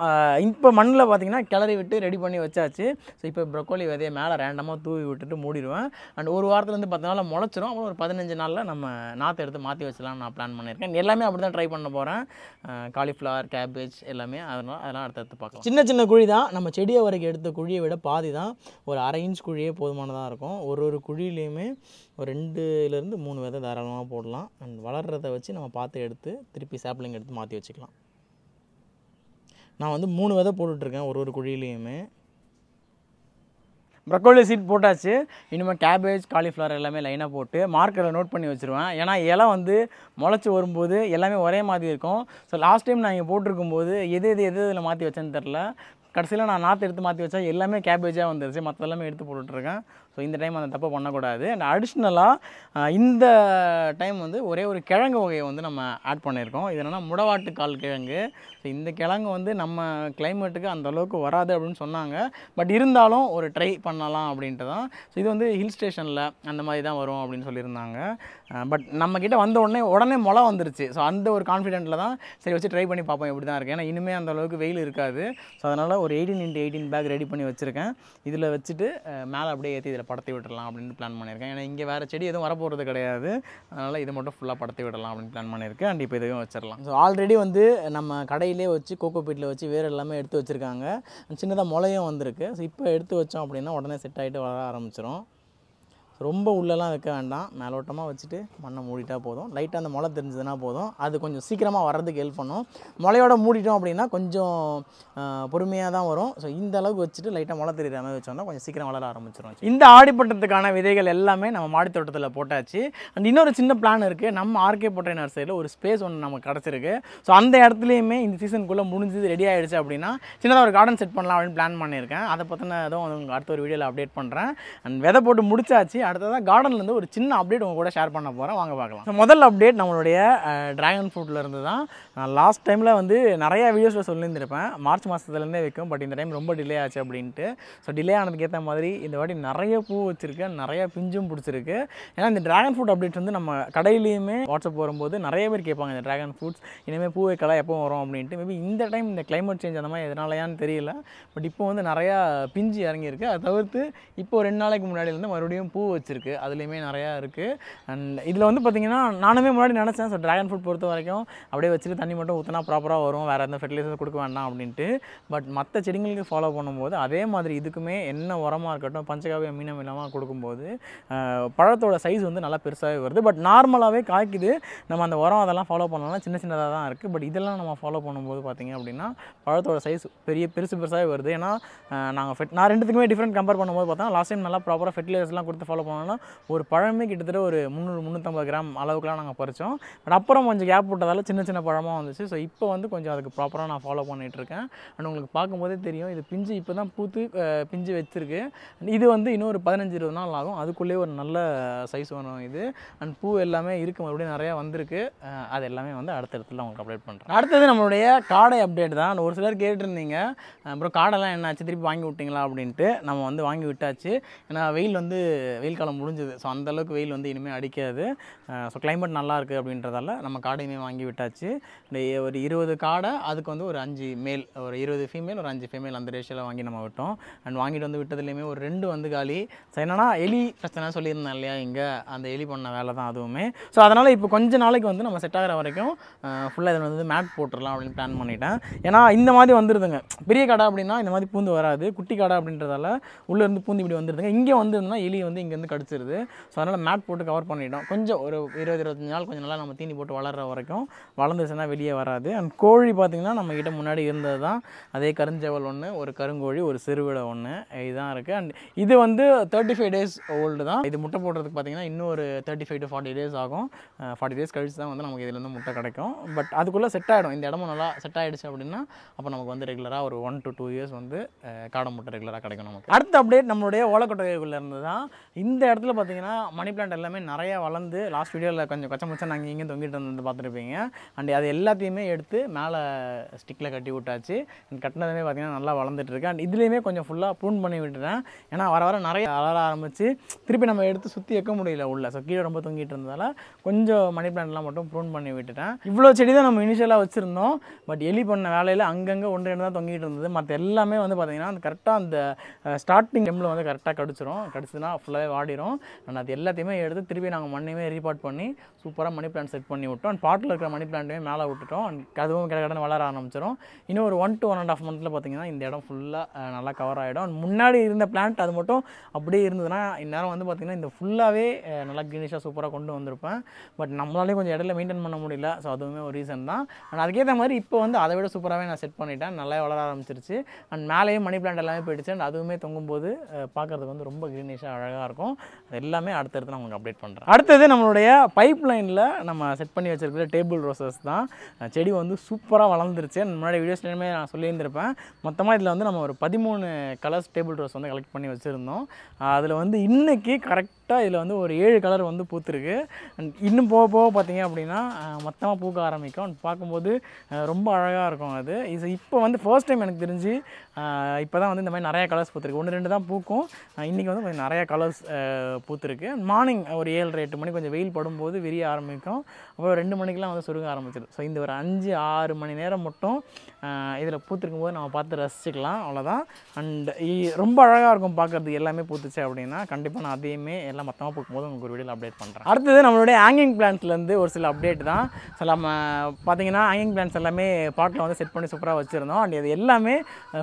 இப்போ மண்ணில் பார்த்திங்கன்னா கிளறி விட்டு ரெடி பண்ணி வச்சாச்சு ஸோ இப்போ ப்ரக்கோலி விதைய அப்படியே மேலே ரேண்டமாக தூவி விட்டுட்டு மூடிடுவேன் அண்ட் ஒரு வாரத்துலேருந்து பத்து நாளில் முளைச்சிரும் அப்புறம் ஒரு பதினஞ்சு நாளில் நம்ம நாற்று எடுத்து மாற்றி வச்சலாம் நான் பிளான் பண்ணியிருக்கேன் எல்லாமே அப்படி தான் ட்ரை பண்ண போகிறேன் காலிஃப்ளவர் கேபேஜ் எல்லாமே அதனால் அதெல்லாம் அடுத்தடுத்து பார்க்கலாம் சின்ன சின்ன குழி தான் நம்ம செடியை வரைக்கும் எடுத்த குழியை விட பாதி தான் ஒரு அரை இன்ச் குழியே போதுமானதாக இருக்கும் ஒரு ஒரு குழியிலையுமே ஒரு ரெண்டுலேருந்து மூணு விதை தாராளமாக போடலாம் அண்ட் வளர்கிறத வச்சு நம்ம பார்த்து எடுத்து திருப்பி சாப்பிளிங் எடுத்து மாற்றி வச்சுக்கலாம் நான் வந்து மூணு விதை போட்டுட்ருக்கேன் ஒரு ஒரு குழியிலையுமே ப்ரக்கோலி சீட் போட்டாச்சு இனிமேல் கேபேஜ் காலிஃப்ளவர் எல்லாமே லைனாக போட்டு மார்க்கரில் நோட் பண்ணி வச்சுருவேன் ஏன்னா இலை வந்து முளைச்சி வரும்போது எல்லாமே ஒரே மாதிரி இருக்கும் ஸோ லாஸ்ட் டைம் நான் இங்கே போட்டிருக்கும்போது எது எது எது இதில் மாற்றி வச்சேன்னு தெரில கடைசியில் நான் நாற்று எடுத்து மாற்றி வச்சா எல்லாமே கேபேஜாக வந்துருச்சு மற்ற எல்லாமே எடுத்து போட்டுட்ருக்கேன் ஸோ இந்த டைம் அந்த தப்பை பண்ணக்கூடாது அண்ட் அடிஷ்னலாக இந்த டைம் வந்து ஒரே ஒரு கிழங்கு வகையை வந்து நம்ம ஆட் பண்ணியிருக்கோம் இது என்னென்னா கால் கிழங்கு ஸோ இந்த கிழங்கு வந்து நம்ம கிளைமேட்டுக்கு அந்த அளவுக்கு வராது அப்படின்னு சொன்னாங்க பட் இருந்தாலும் ஒரு ட்ரை பண்ணலாம் அப்படின்ட்டு தான் ஸோ இது வந்து ஹில் ஸ்டேஷனில் அந்த மாதிரி தான் வரும் அப்படின்னு சொல்லியிருந்தாங்க பட் நம்மக்கிட்ட வந்த உடனே உடனே முளை வந்துருச்சு ஸோ அந்த ஒரு கான்ஃபிடென்ட்டில் தான் சரி வச்சு ட்ரை பண்ணி பார்ப்போம் எப்படி தான் இருக்குது ஏன்னா இனிமேல் அந்த அளவுக்கு வெயில் இருக்காது ஸோ அதனால் ஒரு eighteen into eighteen bag ready பண்ணி வச்சுருக்கேன் இதில் வச்சுட்டு மேலே அப்படியே ஏற்றி இதில் படத்தை விட்டுடலாம் அப்படின்னு பிளான் பண்ணியிருக்கேன் ஏன்னா இங்கே வேறு செடி எதுவும் வரப்போகிறது கிடையாது அதனால் இது மட்டும் ஃபுல்லாக படத்தை விடலாம் அப்படின்னு பிளான் பண்ணியிருக்கேன் அண்ட் இப்போ இதையும் வச்சிடலாம் ஸோ ஆல்ரெடி வந்து நம்ம கடையிலே வச்சு கோகோ பீட்டில் வச்சு வேறு எல்லாமே எடுத்து வச்சுருக்காங்க சின்னதாக முளையும் வந்திருக்கு ஸோ இப்போ எடுத்து வச்சோம் அப்படின்னா உடனே செட் ஆகிட்டு வர ஆரம்பிச்சிடும் ரொம்ப உள்ளலாம் வைக்க வேண்டாம் மேலோட்டமாக வச்சுட்டு மண்ணை மூடிட்டால் போதும் லைட்டாக அந்த முளை தெரிஞ்சதுன்னா போதும் அது கொஞ்சம் சீக்கிரமாக வர்றதுக்கு ஹெல்ப் பண்ணும் முளையோட மூடிட்டோம் அப்படின்னா கொஞ்சம் பொறுமையாக தான் வரும் ஸோ இந்த அளவுக்கு வச்சுட்டு லைட்டாக முளை தெரியாத மாதிரி வச்சோம்னா கொஞ்சம் சீக்கிரம் வளர ஆரம்பிச்சிடும் இந்த ஆடிப்பட்டத்துக்கான விதைகள் எல்லாமே நம்ம மாடி தோட்டத்தில் போட்டாச்சு அண்ட் இன்னொரு சின்ன பிளான் இருக்குது நம்ம ஆர்கே போட்டை நர்சரியில் ஒரு ஸ்பேஸ் ஒன்று நமக்கு கிடச்சிருக்கு ஸோ அந்த இடத்துலையுமே இந்த சீசனுக்குள்ளே முடிஞ்சது ரெடி ஆகிடுச்சு அப்படின்னா சின்னதாக ஒரு கார்டன் செட் பண்ணலாம் அப்படின்னு பிளான் பண்ணியிருக்கேன் அதை பற்றின எதுவும் அடுத்த ஒரு வீடியோவில் அப்டேட் பண்ணுறேன் அண்ட் விதை போட்டு முடிச்சாச்சு அடுத்ததான் கார்டன்லேருந்து ஒரு சின்ன அப்டேட் உங்கள் கூட ஷேர் பண்ண போகிறேன் வாங்க பார்க்கலாம் முதல் அப்டேட் நம்மளுடைய ட்ராகன் ஃப்ரூட்லேருந்து தான் நான் லாஸ்ட் டைமில் வந்து நிறையா வீடியோஸில் சொல்லியிருந்திருப்பேன் மார்ச் மாதத்துலேருந்தே வைக்கும் பட் இந்த டைம் ரொம்ப டிலே ஆச்சு அப்படின்ட்டு ஸோ டிலே ஆனதுக்கு ஏற்ற மாதிரி இந்த வாட்டி நிறைய பூ வச்சுருக்கேன் நிறையா பிஞ்சும் பிடிச்சிருக்கு ஏன்னா இந்த ட்ராகன் ஃப்ரூட் அப்டேட் வந்து நம்ம கடையிலையுமே வாட்ஸ்அப் வரும்போது நிறைய பேர் கேட்பாங்க இந்த ட்ராகன் ஃப்ரூட்ஸ் இனிமேல் பூ வைக்கலாம் எப்போ வரும் அப்படின்ட்டு மேபி இந்த டைம் இந்த கிளைமேட் சேஞ்ச் அந்த மாதிரி எதனாலையான்னு தெரியல பட் இப்போ வந்து நிறையா பிஞ்சு இறங்கியிருக்கு அதை தவிர்த்து இப்போ ரெண்டு நாளைக்கு முன்னாடி வந்து மறுபடியும் பூ வச்சுருக்கு அதுலேயுமே நிறையா இருக்குது அண்ட் இதில் வந்து பார்த்திங்கன்னா நானுமே முன்னாடி நினச்சேன் ஸோ ட்ராகன் ஃப்ரூட் பொறுத்த வரைக்கும் அப்படியே வச்சுட்டு தண்ணி மட்டும் ஊற்றினா ப்ராப்பராக வரும் வேறு எந்த ஃபெர்டிலைசர் கொடுக்க வேண்டாம் அப்படின்ட்டு பட் மற்ற செடிங்களுக்கு ஃபாலோ பண்ணும்போது அதே மாதிரி இதுக்குமே என்ன உரமாக இருக்கட்டும் பஞ்சகாவியம் மீனம் இல்லாமல் கொடுக்கும்போது பழத்தோட சைஸ் வந்து நல்லா பெருசாகவே வருது பட் நார்மலாகவே காய்க்குது நம்ம அந்த உரம் அதெல்லாம் ஃபாலோ பண்ணலாம் சின்ன சின்னதாக தான் இருக்குது பட் இதெல்லாம் நம்ம ஃபாலோ பண்ணும்போது பார்த்திங்க அப்படின்னா பழத்தோட சைஸ் பெரிய பெருசு பெருசாகவே வருது ஏன்னா நாங்கள் ஃபெட் நான் ரெண்டுத்துக்குமே டிஃப்ரெண்ட் கம்பேர் பண்ணும்போது பார்த்தா லாஸ்ட் டைம் நல்லா ப்ராப்பராக ஃபெர்டிலைசர்லாம் கொடுத்து ஃபாலோ பண்ணோம்னா ஒரு பழமே கிட்டத்தட்ட ஒரு முந்நூறு முந்நூற்றம்பது கிராம் அளவுக்குலாம் நாங்கள் பறித்தோம் பட் அப்புறம் கொஞ்சம் கேப் விட்டதால சின்ன சின்ன பழமாக பக்கமாக வந்துச்சு ஸோ இப்போ வந்து கொஞ்சம் அதுக்கு ப்ராப்பராக நான் ஃபாலோ பண்ணிகிட்ருக்கேன் அண்ட் உங்களுக்கு பார்க்கும்போதே தெரியும் இது பிஞ்சு இப்போ தான் பூத்து பிஞ்சு வச்சுருக்கு இது வந்து இன்னொரு பதினஞ்சு இருபது நாள் ஆகும் அதுக்குள்ளேயே ஒரு நல்ல சைஸ் வரும் இது அண்ட் பூ எல்லாமே இருக்குது மறுபடியும் நிறையா வந்திருக்கு அது எல்லாமே வந்து அடுத்த இடத்துல உங்களுக்கு அப்டேட் பண்ணுறேன் அடுத்தது நம்மளுடைய காடை அப்டேட் தான் ஒரு சிலர் கேட்டுருந்தீங்க அப்புறம் காடெல்லாம் என்னாச்சு திருப்பி வாங்கி விட்டிங்களா அப்படின்ட்டு நம்ம வந்து வாங்கி விட்டாச்சு ஏன்னா வெயில் வந்து வெயில் காலம் முடிஞ்சது ஸோ அந்தளவுக்கு வெயில் வந்து இனிமேல் அடிக்காது ஸோ கிளைமேட் நல்லாயிருக்கு அப்படின்றதால நம்ம காடையுமே வாங்கி விட்டாச்சு ஒரு இருபது காடை அதுக்கு வந்து ஒரு அஞ்சு மேல் ஒரு இருபது ஃபீமேல் ஒரு அஞ்சு ஃபீமேல் அந்த ரேஷியோவில் வாங்கி நம்ம விட்டோம் அண்ட் வாங்கிட்டு வந்து விட்டதுலேயுமே ஒரு ரெண்டு வந்து காலி ஸோ என்னென்னா எலி பிரச்சனை சொல்லியிருந்தேன் இல்லையா இங்கே அந்த எலி பண்ண வேலை தான் அதுவுமே ஸோ அதனால் இப்போ கொஞ்ச நாளைக்கு வந்து நம்ம செட் ஆகிற வரைக்கும் ஃபுல்லாக இதில் வந்து மேட் போட்டுடலாம் அப்படின்னு பிளான் பண்ணிட்டேன் ஏன்னா இந்த மாதிரி வந்துருதுங்க பெரிய கடை அப்படின்னா இந்த மாதிரி பூந்து வராது குட்டி கடை அப்படின்றதால உள்ளேருந்து பூந்து இப்படி வந்துருதுங்க இங்கே வந்துருந்தா எலி வந்து இங்கேருந்து கடிச்சிருது ஸோ அதனால் மேட் போட்டு கவர் பண்ணிட்டோம் கொஞ்சம் ஒரு இருபது இருபத்தஞ்சு நாள் கொஞ்சம் நல்லா நம்ம தீனி போட்டு வளர்கிற வரைக்கும் வளர்ந்துச்சுன்னா வெளியே வெளியே வராது அண்ட் கோழி பார்த்திங்கன்னா நம்மக்கிட்ட முன்னாடி இருந்தது தான் அதே கருஞ்சவல் ஒன்று ஒரு கருங்கோழி ஒரு சிறுவிடை ஒன்று இதுதான் இருக்குது அண்ட் இது வந்து தேர்ட்டி ஃபைவ் டேஸ் ஓல்டு தான் இது முட்டை போடுறதுக்கு பார்த்திங்கன்னா இன்னும் ஒரு thirty five to forty days ஆகும் ஃபார்ட்டி டேஸ் கழிச்சு தான் வந்து நமக்கு இதுலேருந்து முட்டை கிடைக்கும் பட் அதுக்குள்ளே செட் ஆகிடும் இந்த இடமும் நல்லா செட் ஆகிடுச்சு அப்படின்னா அப்போ நமக்கு வந்து ரெகுலராக ஒரு ஒன் டு டூ இயர்ஸ் வந்து காடை முட்டை ரெகுலராக கிடைக்கும் நமக்கு அடுத்த அப்டேட் நம்மளுடைய ஓலக்கொட்டைக்குள்ளே இருந்து தான் இந்த இடத்துல பார்த்திங்கன்னா மணி பிளான்ட் எல்லாமே நிறையா வளர்ந்து லாஸ்ட் வீடியோவில் கொஞ்சம் கொச்சம் நாங்கள் இங்கே தொங்கிட்டு வந்து பார்த்துருப்பீங்க அண்ட் அது எல்லா எல்லாத்தையுமே எடுத்து மேலே ஸ்டிக்கில் கட்டி விட்டாச்சு கட்டினதுமே பார்த்திங்கன்னா நல்லா வளர்ந்துட்டுருக்கு அண்ட் இதுலேயுமே கொஞ்சம் ஃபுல்லாக ப்ரூன் பண்ணி விட்டுறேன் ஏன்னா வர வர நிறைய வளர ஆரம்பிச்சு திருப்பி நம்ம எடுத்து சுற்றி வைக்க முடியல உள்ள ஸோ கீழே ரொம்ப தொங்கிட்டு இருந்ததால் கொஞ்சம் மணி பிளான்ட்லாம் மட்டும் ப்ரூன் பண்ணி விட்டுட்டேன் இவ்வளோ செடி தான் நம்ம இனிஷியலாக வச்சுருந்தோம் பட் எலி பண்ண வேலையில் அங்கங்கே ஒன்று ரெண்டு தான் தொங்கிட்டு இருந்தது மற்ற எல்லாமே வந்து பார்த்திங்கன்னா அந்த கரெக்டாக அந்த ஸ்டார்டிங் டெம்பில் வந்து கரெக்டாக கடிச்சிரும் கடிச்சுன்னா ஃபுல்லாகவே வாடிடும் அண்ட் அது எல்லாத்தையுமே எடுத்து திருப்பி நாங்கள் மண்ணையுமே ரீபார்ட் பண்ணி சூப்பராக மணி பிளான்ட் செட் பண்ணி விட்டோம் அண்ட் பாட்டில் இருக்கிற மணி பிளான்ட்டையுமே மேலே விட்டு விட்டுட்டோம் அண்ட் அதுவும் கடை கடன் வளர ஆரம்பிச்சிடும் இன்னும் ஒரு one to one and half மந்த்தில் பார்த்திங்கன்னா இந்த இடம் ஃபுல்லாக நல்லா கவர் ஆகிடும் அண்ட் முன்னாடி இருந்த பிளான்ட் அது மட்டும் அப்படியே இருந்ததுன்னா இந்நேரம் வந்து பார்த்திங்கன்னா இந்த ஃபுல்லாகவே நல்லா க்ரீனிஷாக சூப்பராக கொண்டு வந்திருப்பேன் பட் நம்மளாலேயும் கொஞ்சம் இடையில மெயின்டைன் பண்ண முடியல ஸோ அதுவுமே ஒரு ரீசன் தான் அண்ட் அதுக்கேற்ற மாதிரி இப்போ வந்து அதை விட சூப்பராகவே நான் செட் பண்ணிட்டேன் நல்லா வளர ஆரம்பிச்சிருச்சு அண்ட் மேலேயும் மணி பிளான்ட் எல்லாமே போயிடுச்சு அண்ட் அதுவுமே தொங்கும்போது பார்க்குறதுக்கு வந்து ரொம்ப க்ரீனிஷாக அழகாக இருக்கும் அது எல்லாமே அடுத்தடுத்து நான் உங்களுக்கு அப்டேட் பண்ணுறேன் அடுத்தது நம்மளுடைய பைப் லைனில் நம்ம செட் பண்ணி வச்சிருக்கிற டேபிள் ரோசஸ் தான் செடி வந்து சூப்பராக வளர்ந்துருச்சு முன்னாடி வீடியோஸ்லேயுமே நான் சொல்லியிருந்திருப்பேன் மொத்தமாக இதில் வந்து நம்ம ஒரு பதிமூணு கலர்ஸ் டேபிள் ரோஸ் வந்து கலெக்ட் பண்ணி வச்சுருந்தோம் அதில் வந்து இன்றைக்கி கரெக்ட் கரெக்டாக இதில் வந்து ஒரு ஏழு கலர் வந்து பூத்துருக்கு இன்னும் போக போக பார்த்தீங்க அப்படின்னா மொத்தமாக பூக்க ஆரம்பிக்கும் பார்க்கும்போது ரொம்ப அழகாக இருக்கும் அது இது இப்போ வந்து ஃபர்ஸ்ட் டைம் எனக்கு தெரிஞ்சு இப்போ தான் வந்து இந்த மாதிரி நிறையா கலர்ஸ் பூத்துருக்கு ஒன்று ரெண்டு தான் பூக்கும் இன்றைக்கி வந்து கொஞ்சம் நிறையா கலர்ஸ் பூத்துருக்கு மார்னிங் ஒரு ஏழு எட்டு மணி கொஞ்சம் வெயில் படும்போது விரிய ஆரம்பிக்கும் அப்புறம் ரெண்டு மணிக்கெலாம் வந்து சுருங்க ஆரம்பிச்சிடும் ஸோ இந்த ஒரு அஞ்சு ஆறு மணி நேரம் மட்டும் இதில் பூத்துருக்கும் போது நம்ம பார்த்து ரசிச்சுக்கலாம் அவ்வளோதான் அண்ட் ரொம்ப அழகாக இருக்கும் பார்க்குறதுக்கு எல்லாமே பூத்துச்சு அப்படின்னா கண்டிப்பாக நான் அதையுமே எல்லாம் சேனலில் மொத்தமாக போகும்போது உங்களுக்கு ஒரு வீடியோ அப்டேட் பண்ணுறேன் அடுத்தது நம்மளுடைய ஹேங்கிங் பிளான்ஸ்லேருந்து ஒரு சில அப்டேட் தான் சில நம்ம பார்த்தீங்கன்னா ஹேங்கிங் பிளான்ஸ் எல்லாமே பாட்டில் வந்து செட் பண்ணி சூப்பராக வச்சுருந்தோம் அண்ட் இது எல்லாமே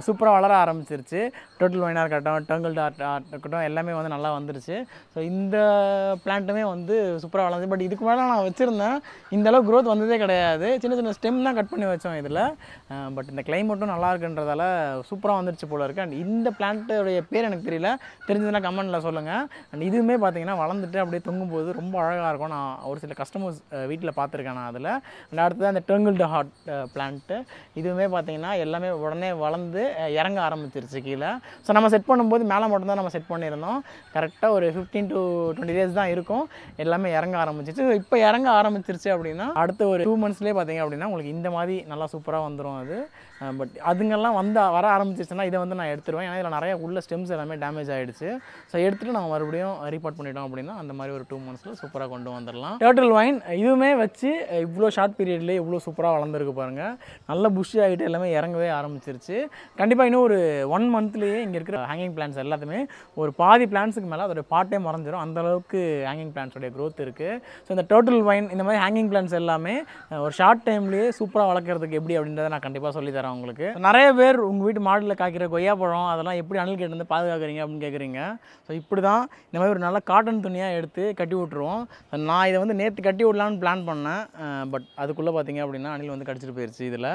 சூப்பராக வளர ஆரம்பிச்சிருச்சு டோட்டல் ஒயினாக இருக்கட்டும் டங்கிள் ஆர்ட் ஆர்ட் இருக்கட்டும் எல்லாமே வந்து நல்லா வந்துருச்சு ஸோ இந்த பிளான்ட்டுமே வந்து சூப்பராக வளர்ந்து பட் இதுக்கு மேலே நான் வச்சுருந்தேன் இந்தளவு க்ரோத் வந்ததே கிடையாது சின்ன சின்ன ஸ்டெம் தான் கட் பண்ணி வச்சோம் இதில் பட் இந்த கிளைமேட்டும் நல்லா இருக்குன்றதால சூப்பராக வந்துருச்சு போல இருக்குது அண்ட் இந்த பிளான்ட்டுடைய பேர் எனக்கு தெரியல தெரிஞ்சதுன்னா கமெண்ட்டில் சொல்லுங்கள் அண்ட் இதுவுமே பார்த்தீங்கன்னா வளர்ந்துட்டு அப்படியே தொங்கும் போது ரொம்ப அழகாக இருக்கும் நான் ஒரு சில கஸ்டமர்ஸ் வீட்டில் பார்த்துருக்கேன் நான் அதில் அண்ட் அடுத்தது அந்த டேங்கிள் டு ஹாட் பிளான்ட்டு இதுவுமே பார்த்தீங்கன்னா எல்லாமே உடனே வளர்ந்து இறங்க ஆரம்பிச்சிருச்சு கீழே ஸோ நம்ம செட் பண்ணும்போது மேலே மட்டும்தான் நம்ம செட் பண்ணியிருந்தோம் கரெக்டாக ஒரு ஃபிஃப்டீன் டு டுவெண்ட்டி டேஸ் தான் இருக்கும் எல்லாமே இறங்க ஆரம்பிச்சிச்சு இப்போ இறங்க ஆரம்பிச்சிருச்சு அப்படின்னா அடுத்த ஒரு டூ மந்த்ஸ்லேயே பார்த்தீங்க அப்படின்னா உங்களுக்கு இந்த மாதிரி நல்லா சூப்பராக வந்துடும் அது பட் அதுங்கெல்லாம் வந்து வர ஆரம்பிச்சிச்சுன்னா இதை வந்து நான் எடுத்துருவேன் ஏன்னா இதில் நிறைய உள்ள ஸ்டெம்ஸ் எல்லாமே டேமேஜ் ஆகிடுச்சு ஸோ எடுத்துகிட்டு நான் மறுபடியும் ரீபார்ட் பண்ணிட்டோம் அப்படின்னா அந்த மாதிரி ஒரு டூ மந்த்ஸில் சூப்பராக கொண்டு வந்துடலாம் டோட்டல் வைன் இதுவுமே வச்சு இவ்வளோ ஷார்ட் பீரியட்லேயே இவ்வளோ சூப்பராக வளர்ந்துருக்கு பாருங்கள் நல்ல புஷ் ஆகிட்டு எல்லாமே இறங்கவே ஆரம்பிச்சிருச்சு கண்டிப்பாக இன்னும் ஒரு ஒன் மந்த்லேயே இங்கே இருக்கிற ஹேங்கிங் பிளான்ஸ் எல்லாத்துமே ஒரு பாதி பிளான்ஸுக்கு மேலே அதோட பாட்டே மறைஞ்சிடும் அந்தளவுக்கு ஹேங்கிங் பிளான்ஸோடைய க்ரோத் இருக்குது ஸோ இந்த டோட்டல் வைன் இந்த மாதிரி ஹேங்கிங் பிளான்ஸ் எல்லாமே ஒரு ஷார்ட் டைம்லேயே சூப்பராக வளர்க்குறதுக்கு எப்படி அப்படின்றத நான் கண்டிப்பாக சொல்லித்தரேன் சொல்கிறேன் உங்களுக்கு நிறைய பேர் உங்கள் வீட்டு மாடியில் காய்க்கிற கொய்யா பழம் அதெல்லாம் எப்படி அணில் கேட்டு பாதுகாக்கிறீங்க அப்படின்னு கேட்குறீங்க ஸோ இப்படி தான் இந்த மாதிரி ஒரு நல்ல காட்டன் துணியாக எடுத்து கட்டி விட்ருவோம் நான் இதை வந்து நேற்று கட்டி விடலான்னு பிளான் பண்ணேன் பட் அதுக்குள்ளே பார்த்தீங்க அப்படின்னா அணில் வந்து கடிச்சிட்டு போயிடுச்சு இதில்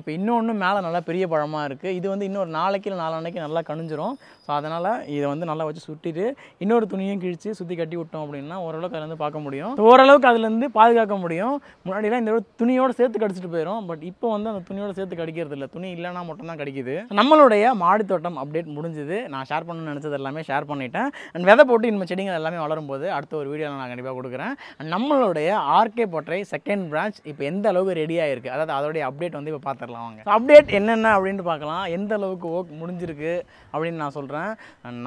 இப்போ இன்னொன்று மேலே நல்லா பெரிய பழமாக இருக்குது இது வந்து இன்னொரு நாளைக்கு இல்லை நாளானைக்கு நல்லா கணிஞ்சிரும் ஸோ அதனால் இதை வந்து நல்லா வச்சு சுட்டிட்டு இன்னொரு துணியும் கிழித்து சுற்றி கட்டி விட்டோம் அப்படின்னா ஓரளவுக்கு அதில் வந்து பார்க்க முடியும் ஓரளவுக்கு அதுலேருந்து பாதுகாக்க முடியும் முன்னாடிலாம் இந்த துணியோடு சேர்த்து கடிச்சிட்டு போயிடும் பட் இப்போ வந்து அந்த துணியோடு சேர்த்து பார்த்து கடிக்கிறது இல்லை துணி இல்லைனா மட்டும்தான் கிடைக்குது நம்மளுடைய மாடி தோட்டம் அப்டேட் முடிஞ்சுது நான் ஷேர் பண்ணணும்னு நினச்சது எல்லாமே ஷேர் பண்ணிட்டேன் அண்ட் விதை போட்டு இனிமேல் செடிகள் எல்லாமே வளரும் போது அடுத்த ஒரு வீடியோவில் நான் கண்டிப்பாக கொடுக்குறேன் நம்மளுடைய ஆர்கே போட்டை செகண்ட் பிரான்ச் இப்போ எந்த அளவுக்கு ரெடியாக இருக்குது அதாவது அதோடைய அப்டேட் வந்து இப்போ பார்த்துடலாம் வாங்க அப்டேட் என்னென்ன அப்படின்ட்டு பார்க்கலாம் எந்த அளவுக்கு ஒர்க் முடிஞ்சிருக்கு அப்படின்னு நான் சொல்கிறேன்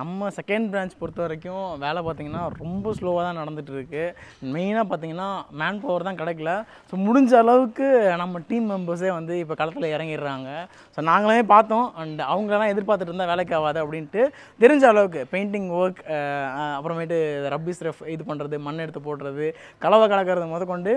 நம்ம செகண்ட் பிரான்ச் பொறுத்த வரைக்கும் வேலை பார்த்திங்கன்னா ரொம்ப ஸ்லோவாக தான் இருக்குது மெயினாக பார்த்திங்கன்னா மேன் பவர் தான் கிடைக்கல ஸோ முடிஞ்ச அளவுக்கு நம்ம டீம் மெம்பர்ஸே வந்து இப்போ களத்தில் இறங்கிடுறாங்க ஸோ நாங்களே பார்த்தோம் அண்ட் அவங்களெல்லாம் எதிர்பார்த்துட்டு இருந்தால் வேலைக்கு ஆகாது அப்படின்ட்டு தெரிஞ்ச அளவுக்கு பெயிண்டிங் ஒர்க் அப்புறமேட்டு ரப்பீஸ் ரஃப் இது பண்ணுறது மண் எடுத்து போடுறது கலவை கலக்கிறது முதற்கொண்டு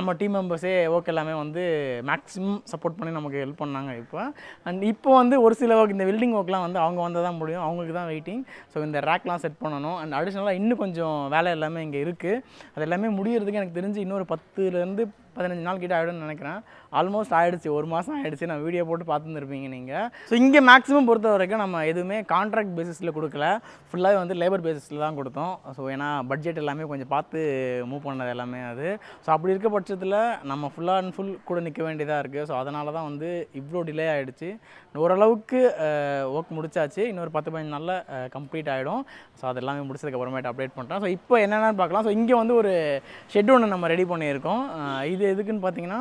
நம்ம டீம் மெம்பர்ஸே ஒர்க் எல்லாமே வந்து மேக்ஸிமம் சப்போர்ட் பண்ணி நமக்கு ஹெல்ப் பண்ணாங்க இப்போ அண்ட் இப்போ வந்து ஒரு சில ஒர்க் இந்த வெல்டிங் ஒர்க்லாம் வந்து அவங்க வந்தால் தான் முடியும் அவங்களுக்கு தான் வெயிட்டிங் ஸோ இந்த ரேக்லாம் செட் பண்ணணும் அண்ட் அடிஷ்னலாக இன்னும் கொஞ்சம் வேலை எல்லாமே இங்கே இருக்குது அது எல்லாமே முடிகிறதுக்கு எனக்கு தெரிஞ்சு இன்னொரு பத்துலேருந்து பதினஞ்சு நாள் கிட்ட ஆகிடும்னு நினைக்கிறேன் ஆல்மோஸ்ட் ஆகிடுச்சு ஒரு மாதம் ஆகிடுச்சு நான் வீடியோ போட்டு பார்த்துருப்பீங்க நீங்கள் ஸோ இங்கே மேக்ஸிமம் பொறுத்த வரைக்கும் நம்ம எதுவுமே கான்ட்ராக்ட் பேசிஸில் கொடுக்கல ஃபுல்லாகவே வந்து லேபர் பேசிஸில் தான் கொடுத்தோம் ஸோ ஏன்னா பட்ஜெட் எல்லாமே கொஞ்சம் பார்த்து மூவ் பண்ணது எல்லாமே அது ஸோ அப்படி இருக்க பட்சத்தில் நம்ம ஃபுல்லாக அண்ட் ஃபுல் கூட நிற்க வேண்டியதாக இருக்குது ஸோ அதனால தான் வந்து இவ்வளோ டிலே ஆகிடுச்சு ஓரளவுக்கு ஒர்க் முடிச்சாச்சு இன்னொரு பத்து பதினஞ்சு நாளில் கம்ப்ளீட் ஆகிடும் ஸோ அது எல்லாமே முடிச்சதுக்கப்புறமேட்டு அப்டேட் பண்ணுறேன் ஸோ இப்போ என்னென்னு பார்க்கலாம் ஸோ இங்கே வந்து ஒரு ஷெட் ஒன்று நம்ம ரெடி பண்ணியிருக்கோம் இது இது எதுக்குன்னு பார்த்தீங்கன்னா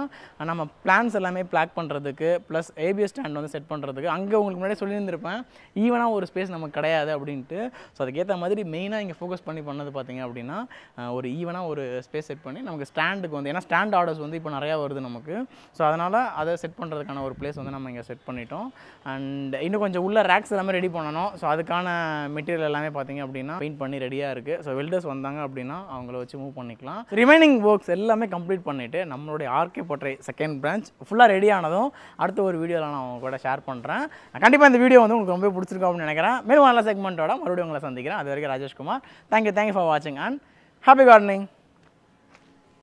நம்ம பிளான்ஸ் எல்லாமே பிளாக் பண்ணுறதுக்கு ப்ளஸ் ஏபிஎஸ் ஸ்டாண்ட் வந்து செட் பண்ணுறதுக்கு அங்கே உங்களுக்கு முன்னாடியே சொல்லியிருந்திருப்பேன் ஈவனாக ஒரு ஸ்பேஸ் நமக்கு கிடையாது அப்படின்ட்டு ஸோ அதுக்கேற்ற மாதிரி மெயினாக இங்கே ஃபோக்கஸ் பண்ணி பண்ணது பார்த்தீங்க அப்படின்னா ஒரு ஈவனாக ஒரு ஸ்பேஸ் செட் பண்ணி நமக்கு ஸ்டாண்டுக்கு வந்து ஏன்னா ஸ்டாண்ட் ஆர்டர்ஸ் வந்து இப்போ நிறையா வருது நமக்கு ஸோ அதனால் அதை செட் பண்ணுறதுக்கான ஒரு பிளேஸ் வந்து நம்ம இங்கே செட் பண்ணிட்டோம் அண்ட் இன்னும் கொஞ்சம் உள்ள ரேக்ஸ் எல்லாமே ரெடி பண்ணணும் ஸோ அதுக்கான மெட்டீரியல் எல்லாமே பார்த்தீங்க அப்படின்னா பெயிண்ட் பண்ணி ரெடியாக இருக்குது ஸோ வெல்டர்ஸ் வந்தாங்க அப்படின்னா அவங்கள வச்சு மூவ் பண்ணிக்கலாம் ரிமைனிங் ஒர்க்ஸ் எல்லாமே கம்ப்ளீட் பண்ணிவிட்டு நம்மளுடைய ஆர்கே போட்டரை செகண்ட் பிரான்ச் ஃபுல்லாக ரெடி ஆனதும் அடுத்த ஒரு வீடியோவில் நான் உங்க கூட ஷேர் பண்ணுறேன் கண்டிப்பாக இந்த வீடியோ வந்து உங்களுக்கு ரொம்ப பிடிச்சிருக்கும் அப்படின்னு நினைக்கிறேன் மேலும் நல்ல செக்மெண்ட்டோட மறுபடியும் உங்களை சந்திக்கிறேன் அது வரைக்கும் ராஜேஷ்குமார் தேங்க்யூ தேங்க்யூ ஃபார் வாட்சிங் அண்ட் ஹாப்பி கார்டனிங்